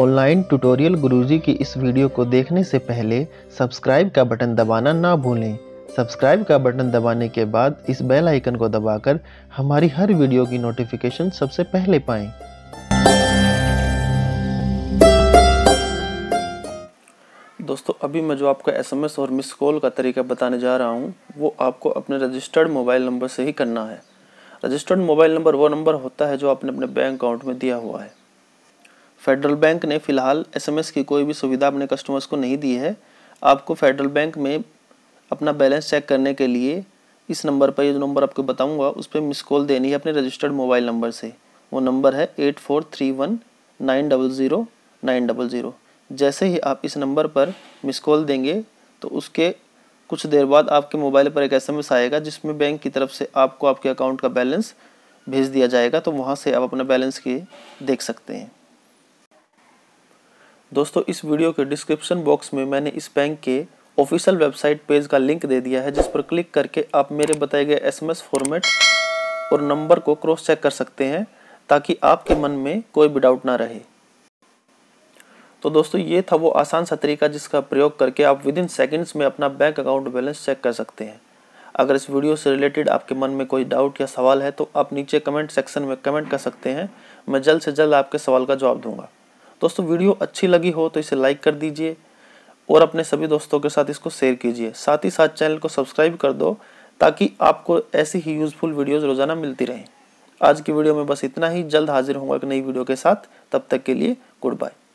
online tutorial गुरुजी की इस video को देखने से पहले सब्सक्राइब का बटन दबाना ना भूलें सब्सक्राइब का बटन दबाने के बाद इस बेल आइकन को दबाकर हमारी हर वीडियो की नोटिफिकेशन सबसे पहले पाएं दोस्तों अभी मैं जो आपका एसएमएस और मिस कॉल का तरीका बताने जा रहा हूँ वो आपको अपने रजिस्टर्ड मोबाइल नंबर से ही करना है रजिस्टर्ड मोबाइल नंबर वो नंबर होता है जो आपने अपने बैंक अकाउंट में दिया हुआ है फेडरल बैंक ने फिलहाल एसएमएस की कोई भी सुविधा अपने कस्टमर्स को नहीं दी है आपको फेडरल बैंक में अपना बैलेंस चेक करने के लिए इस नंबर पर ये जो नंबर आपको बताऊंगा उस पर मिस कॉल देनी है अपने रजिस्टर्ड मोबाइल नंबर से वो नंबर है eight four three one nine double zero nine double zero जैसे ही आप इस नंबर पर मिस कॉल देंगे तो उसके कुछ देर बाद आपके मोबाइल पर एक एस आएगा जिसमें बैंक की तरफ से आपको आपके अकाउंट का बैलेंस भेज दिया जाएगा तो वहाँ से आप अपना बैलेंस के देख सकते हैं दोस्तों इस वीडियो के डिस्क्रिप्शन बॉक्स में मैंने इस बैंक के ऑफिशियल वेबसाइट पेज का लिंक दे दिया है जिस पर क्लिक करके आप मेरे बताए गए एसएमएस फॉर्मेट और नंबर को क्रॉस चेक कर सकते हैं ताकि आपके मन में कोई भी डाउट ना रहे तो दोस्तों ये था वो आसान सा तरीका जिसका प्रयोग करके आप विद इन सेकेंड्स में अपना बैंक अकाउंट बैलेंस चेक कर सकते हैं अगर इस वीडियो से रिलेटेड आपके मन में कोई डाउट या सवाल है तो आप नीचे कमेंट सेक्शन में कमेंट कर सकते हैं मैं जल्द से जल्द आपके सवाल का जवाब दूंगा दोस्तों वीडियो अच्छी लगी हो तो इसे लाइक कर दीजिए और अपने सभी दोस्तों के साथ इसको शेयर कीजिए साथ ही साथ चैनल को सब्सक्राइब कर दो ताकि आपको ऐसी ही यूजफुल वीडियोस रोजाना मिलती रहें आज की वीडियो में बस इतना ही जल्द हाजिर होंगे एक नई वीडियो के साथ तब तक के लिए गुड बाय